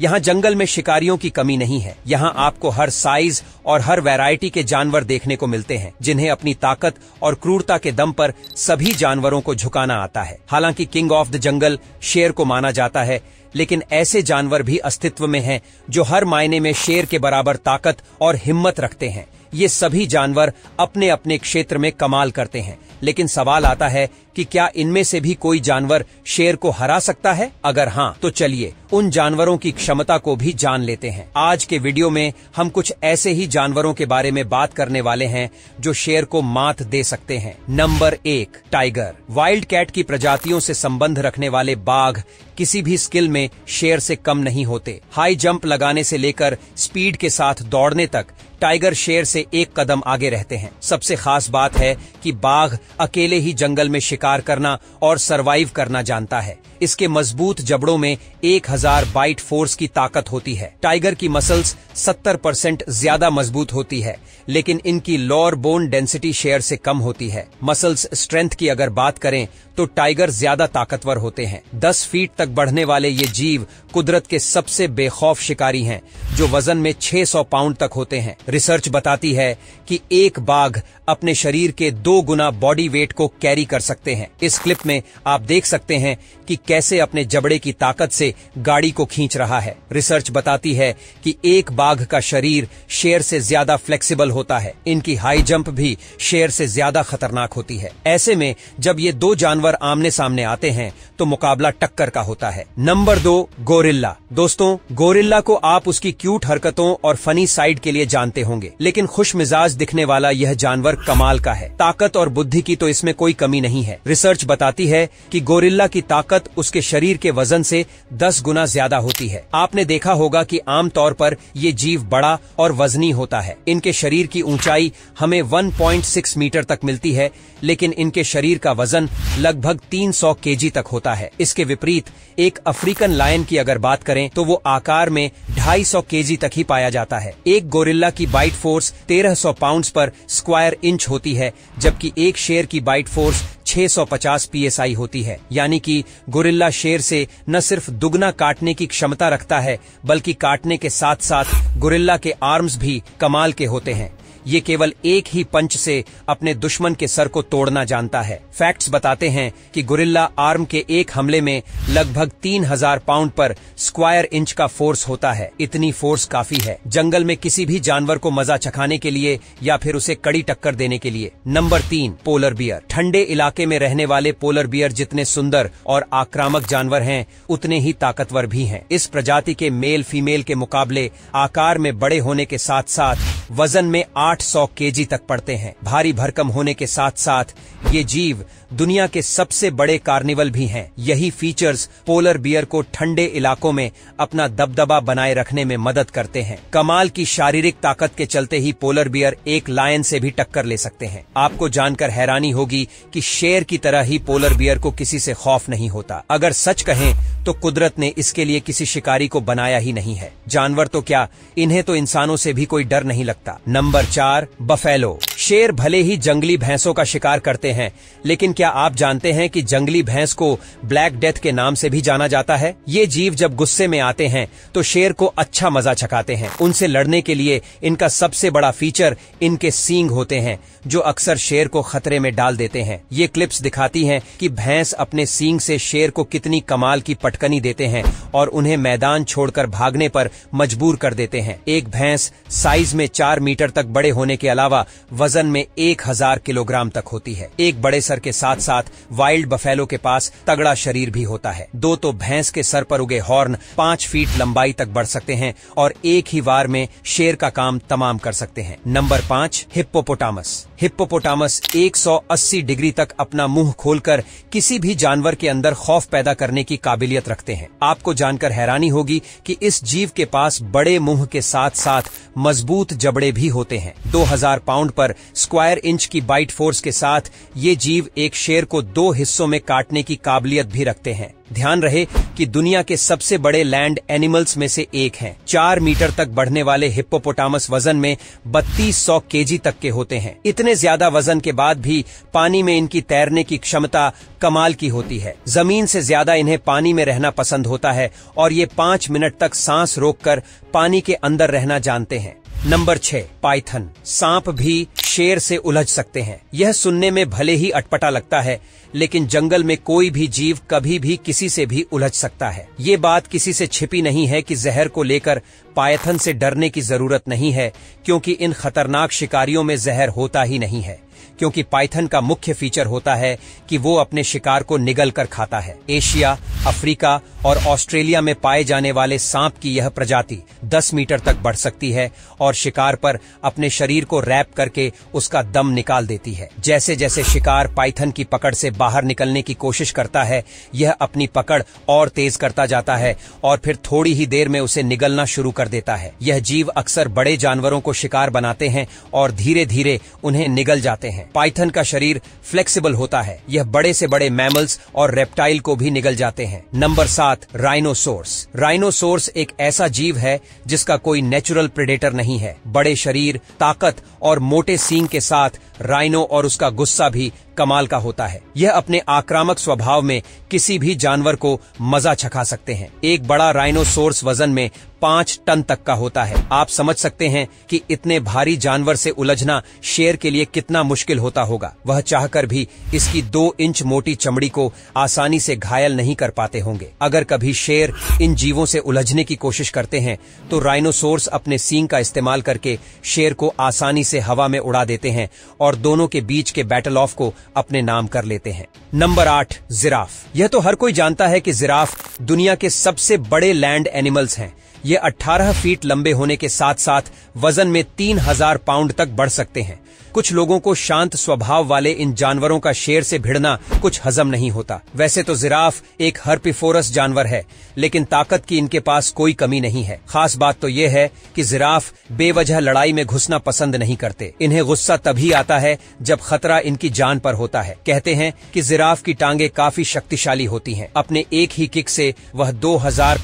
यहाँ जंगल में शिकारियों की कमी नहीं है यहाँ आपको हर साइज और हर वैरायटी के जानवर देखने को मिलते हैं जिन्हें अपनी ताकत और क्रूरता के दम पर सभी जानवरों को झुकाना आता है हालांकि किंग ऑफ द जंगल शेर को माना जाता है लेकिन ऐसे जानवर भी अस्तित्व में हैं जो हर मायने में शेर के बराबर ताकत और हिम्मत रखते हैं ये सभी जानवर अपने अपने क्षेत्र में कमाल करते हैं लेकिन सवाल आता है कि क्या इनमें से भी कोई जानवर शेर को हरा सकता है अगर हाँ तो चलिए उन जानवरों की क्षमता को भी जान लेते हैं आज के वीडियो में हम कुछ ऐसे ही जानवरों के बारे में बात करने वाले हैं जो शेर को मात दे सकते हैं नंबर एक टाइगर वाइल्ड कैट की प्रजातियों से संबंध रखने वाले बाघ किसी भी स्किल में शेर से कम नहीं होते हाई जंप लगाने से लेकर स्पीड के साथ दौड़ने तक टाइगर शेर से एक कदम आगे रहते हैं सबसे खास बात है कि बाघ अकेले ही जंगल में शिकार करना और सरवाइव करना जानता है इसके मजबूत जबड़ों में 1000 बाइट फोर्स की ताकत होती है टाइगर की मसल्स 70 परसेंट ज्यादा मजबूत होती है लेकिन इनकी लोअर बोन डेंसिटी शेयर से कम होती है मसल्स स्ट्रेंथ की अगर बात करें तो टाइगर ज्यादा ताकतवर होते हैं 10 फीट तक बढ़ने वाले ये जीव कुदरत के सबसे बेखौफ शिकारी हैं जो वजन में 600 पाउंड तक होते हैं रिसर्च बताती है कि एक बाघ अपने शरीर के दो गुना बॉडी वेट को कैरी कर सकते हैं इस क्लिप में आप देख सकते हैं कि कैसे अपने जबड़े की ताकत से गाड़ी को खींच रहा है रिसर्च बताती है कि एक बाघ का शरीर शेर से ज्यादा फ्लेक्सिबल होता है इनकी हाई जंप भी शेर से ज्यादा खतरनाक होती है ऐसे में जब ये दो जानवर आमने सामने आते हैं तो मुकाबला टक्कर का होता है नंबर दो गोरिल्ला दोस्तों गोरिल्ला को आप उसकी क्यूट हरकतों और फनी साइड के लिए जानते करते होंगे लेकिन खुश मिजाज दिखने वाला यह जानवर कमाल का है ताकत और बुद्धि की तो इसमें कोई कमी नहीं है रिसर्च बताती है कि गोरिल्ला की ताकत उसके शरीर के वजन से दस गुना ज्यादा होती है आपने देखा होगा कि आमतौर पर ये जीव बड़ा और वजनी होता है इनके शरीर की ऊंचाई हमें 1.6 मीटर तक मिलती है लेकिन इनके शरीर का वजन लगभग 300 सौ तक होता है इसके विपरीत एक अफ्रीकन लायन की अगर बात करें तो वो आकार में ढाई सौ तक ही पाया जाता है एक गोरिल्ला की bite force 1300 pounds per square inch होती है जबकि एक शेर की बाइट फोर्स 650 पीएसआई होती है यानी कि गोरिल्ला शेर से न सिर्फ दुगना काटने की क्षमता रखता है बल्कि काटने के साथ साथ गोरिल्ला के आर्म्स भी कमाल के होते हैं ये केवल एक ही पंच से अपने दुश्मन के सर को तोड़ना जानता है फैक्ट्स बताते हैं कि गुरिल्ला आर्म के एक हमले में लगभग 3000 पाउंड पर स्क्वायर इंच का फोर्स होता है इतनी फोर्स काफी है जंगल में किसी भी जानवर को मजा चखाने के लिए या फिर उसे कड़ी टक्कर देने के लिए नंबर तीन पोलर बियर ठंडे इलाके में रहने वाले पोलर बियर जितने सुंदर और आक्रामक जानवर है उतने ही ताकतवर भी है इस प्रजाति के मेल फीमेल के मुकाबले आकार में बड़े होने के साथ साथ वजन में आठ 800 केजी तक पड़ते हैं भारी भरकम होने के साथ साथ ये जीव दुनिया के सबसे बड़े कार्निवल भी हैं यही फीचर्स पोलर बियर को ठंडे इलाकों में अपना दबदबा बनाए रखने में मदद करते हैं कमाल की शारीरिक ताकत के चलते ही पोलर बियर एक लायन से भी टक्कर ले सकते हैं आपको जानकर हैरानी होगी कि शेर की तरह ही पोलर बियर को किसी से खौफ नहीं होता अगर सच कहें तो कुदरत ने इसके लिए किसी शिकारी को बनाया ही नहीं है जानवर तो क्या इन्हें तो इंसानों से भी कोई डर नहीं लगता नंबर चार चार बफेलो शेर भले ही जंगली भैंसों का शिकार करते हैं लेकिन क्या आप जानते हैं कि जंगली भैंस को ब्लैक डेथ के नाम से भी जाना जाता है ये जीव जब गुस्से में आते हैं तो शेर को अच्छा मजा चकाते हैं उनसे लड़ने के लिए इनका सबसे बड़ा फीचर इनके सींग होते हैं जो अक्सर शेर को खतरे में डाल देते हैं ये क्लिप्स दिखाती है की भैंस अपने सींग ऐसी शेर को कितनी कमाल की पटकनी देते हैं और उन्हें मैदान छोड़कर भागने आरोप मजबूर कर देते हैं एक भैंस साइज में चार मीटर तक बड़े बड़े होने के अलावा वजन में एक हजार किलोग्राम तक होती है एक बड़े सर के साथ साथ वाइल्ड बफेलो के पास तगड़ा शरीर भी होता है दो तो भैंस के सर पर उगे हॉर्न पांच फीट लंबाई तक बढ़ सकते हैं और एक ही वार में शेर का काम तमाम कर सकते हैं नंबर पाँच हिप्पोपोटामस हिप्पोपोटामस 180 डिग्री तक अपना मुंह खोलकर किसी भी जानवर के अंदर खौफ पैदा करने की काबिलियत रखते हैं आपको जानकर हैरानी होगी कि इस जीव के पास बड़े मुंह के साथ साथ मजबूत जबड़े भी होते हैं 2000 पाउंड पर स्क्वायर इंच की बाइट फोर्स के साथ ये जीव एक शेर को दो हिस्सों में काटने की काबिलियत भी रखते हैं ध्यान रहे कि दुनिया के सबसे बड़े लैंड एनिमल्स में से एक हैं। चार मीटर तक बढ़ने वाले हिप्पोपोटामस वजन में 3200 केजी तक के होते हैं इतने ज्यादा वजन के बाद भी पानी में इनकी तैरने की क्षमता कमाल की होती है जमीन से ज्यादा इन्हें पानी में रहना पसंद होता है और ये पांच मिनट तक सांस रोककर पानी के अंदर रहना जानते हैं नंबर छह पाइथन सांप भी शेर से उलझ सकते हैं यह सुनने में भले ही अटपटा लगता है लेकिन जंगल में कोई भी जीव कभी भी किसी से भी उलझ सकता है ये बात किसी से छिपी नहीं है कि जहर को लेकर पायथन से डरने की जरूरत नहीं है क्योंकि इन खतरनाक शिकारियों में जहर होता ही नहीं है क्योंकि पाइथन का मुख्य फीचर होता है कि वो अपने शिकार को निगल कर खाता है एशिया अफ्रीका और ऑस्ट्रेलिया में पाए जाने वाले सांप की यह प्रजाति 10 मीटर तक बढ़ सकती है और शिकार पर अपने शरीर को रैप करके उसका दम निकाल देती है जैसे जैसे शिकार पाइथन की पकड़ से बाहर निकलने की कोशिश करता है यह अपनी पकड़ और तेज करता जाता है और फिर थोड़ी ही देर में उसे निगलना शुरू कर देता है यह जीव अक्सर बड़े जानवरों को शिकार बनाते हैं और धीरे धीरे उन्हें निगल जाते हैं करते हैं पाइथन का शरीर फ्लेक्सिबल होता है यह बड़े से बड़े मैमल्स और रेप्टाइल को भी निगल जाते हैं नंबर सात राइनोसोर्स राइनोसोर्स एक ऐसा जीव है जिसका कोई नेचुरल प्रेडेटर नहीं है बड़े शरीर ताकत और मोटे सींग के साथ राइनो और उसका गुस्सा भी कमाल का होता है यह अपने आक्रामक स्वभाव में किसी भी जानवर को मजा छका सकते हैं एक बड़ा राइनोसोर्स वजन में पाँच टन तक का होता है आप समझ सकते हैं कि इतने भारी जानवर से उलझना शेर के लिए कितना मुश्किल होता होगा वह चाहकर भी इसकी दो इंच मोटी चमड़ी को आसानी से घायल नहीं कर पाते होंगे अगर कभी शेर इन जीवों से उलझने की कोशिश करते हैं तो राइनोसोर्स अपने सींग का इस्तेमाल करके शेर को आसानी से हवा में उड़ा देते हैं और दोनों के बीच के बैटल ऑफ को अपने नाम कर लेते हैं नंबर आठ जिराफ यह तो हर कोई जानता है कि जिराफ दुनिया के सबसे बड़े लैंड एनिमल्स हैं ये 18 फीट लंबे होने के साथ साथ वजन में 3000 पाउंड तक बढ़ सकते हैं कुछ लोगों को शांत स्वभाव वाले इन जानवरों का शेर से भिड़ना कुछ हजम नहीं होता वैसे तो जिराफ एक हर्पिफोरस जानवर है लेकिन ताकत की इनके पास कोई कमी नहीं है खास बात तो ये है कि जिराफ बेवजह लड़ाई में घुसना पसंद नहीं करते इन्हें गुस्सा तभी आता है जब खतरा इनकी जान पर होता है कहते हैं की जिराफ की टांगे काफी शक्तिशाली होती है अपने एक ही किक ऐसी वह दो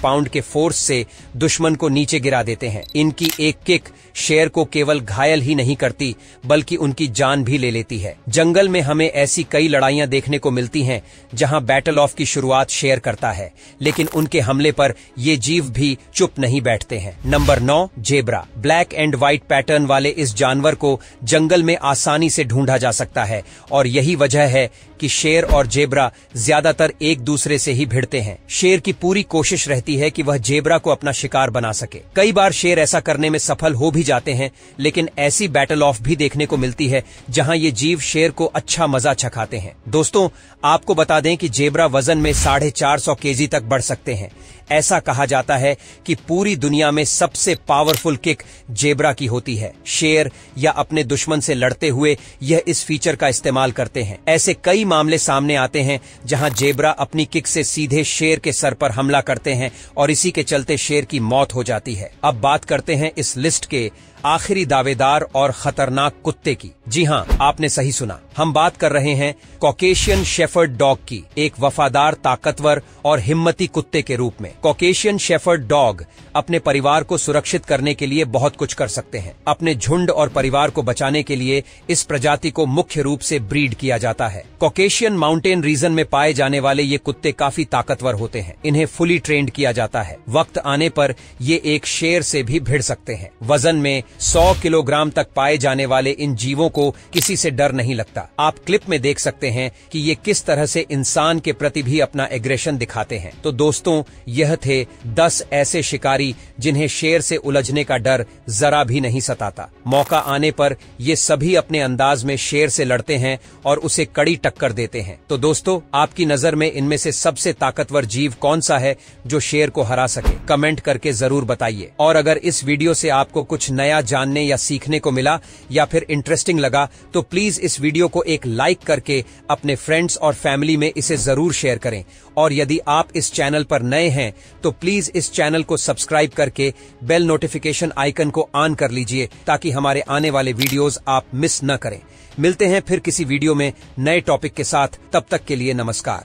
पाउंड के फोर्स ऐसी दुश्मन को नीचे गिरा देते हैं इनकी एक किक शेर को केवल घायल ही नहीं करती बल्कि उनकी जान भी ले लेती है जंगल में हमें ऐसी कई लड़ाइयां देखने को मिलती हैं जहां बैटल ऑफ की शुरुआत शेर करता है लेकिन उनके हमले पर ये जीव भी चुप नहीं बैठते हैं नंबर नौ zebra black and white pattern वाले इस जानवर को जंगल में आसानी से ढूंढा जा सकता है और यही वजह है कि शेर और जेबरा ज्यादातर एक दूसरे से ही भिड़ते हैं शेर की पूरी कोशिश रहती है कि वह जेबरा को अपना शिकार शिकार बना सके कई बार शेर ऐसा करने में सफल हो भी जाते हैं लेकिन ऐसी बैटल ऑफ भी देखने को मिलती है जहां ये जीव शेर को अच्छा मजा चखाते हैं दोस्तों आपको बता दें कि जेबरा वजन में साढ़े चार सौ केजी तक बढ़ सकते हैं ऐसा कहा जाता है कि पूरी दुनिया में सबसे पावरफुल किक जेबरा की होती है शेर या अपने दुश्मन से लड़ते हुए यह इस फीचर का इस्तेमाल करते हैं ऐसे कई मामले सामने आते हैं जहां जेबरा अपनी किक से सीधे शेर के सर पर हमला करते हैं और इसी के चलते शेर की मौत हो जाती है अब बात करते हैं इस लिस्ट के आखिरी दावेदार और खतरनाक कुत्ते की जी हाँ आपने सही सुना हम बात कर रहे हैं कॉकेशियन शेफर्ड डॉग की एक वफादार ताकतवर और हिम्मती कुत्ते के रूप में कॉकेशियन शेफर्ड डॉग अपने परिवार को सुरक्षित करने के लिए बहुत कुछ कर सकते हैं अपने झुंड और परिवार को बचाने के लिए इस प्रजाति को मुख्य रूप से ब्रीड किया जाता है कॉकेशियन माउंटेन रीजन में पाए जाने वाले ये कुत्ते काफी ताकतवर होते हैं इन्हें फुली ट्रेंड किया जाता है वक्त आने पर ये एक शेर से भी भिड़ सकते हैं वजन में सौ किलोग्राम तक पाए जाने वाले इन जीवों को किसी से डर नहीं लगता आप क्लिप में देख सकते हैं कि ये किस तरह से इंसान के प्रति भी अपना एग्रेशन दिखाते हैं तो दोस्तों यह थे दस ऐसे शिकारी जिन्हें शेर से उलझने का डर जरा भी नहीं सताता मौका आने पर ये सभी अपने अंदाज में शेर से लड़ते हैं और उसे कड़ी टक्कर देते हैं तो दोस्तों आपकी नजर में इनमें से सबसे ताकतवर जीव कौन सा है जो शेर को हरा सके कमेंट करके जरूर बताइए और अगर इस वीडियो से आपको कुछ नया जानने या सीखने को मिला या फिर इंटरेस्टिंग लगा तो प्लीज इस वीडियो को एक लाइक करके अपने फ्रेंड्स और फैमिली में इसे जरूर शेयर करें और यदि आप इस चैनल पर नए हैं तो प्लीज इस चैनल को सब्सक्राइब करके बेल नोटिफिकेशन आइकन को ऑन कर लीजिए ताकि हमारे आने वाले वीडियोज आप मिस न करें मिलते हैं फिर किसी वीडियो में नए टॉपिक के साथ तब तक के लिए नमस्कार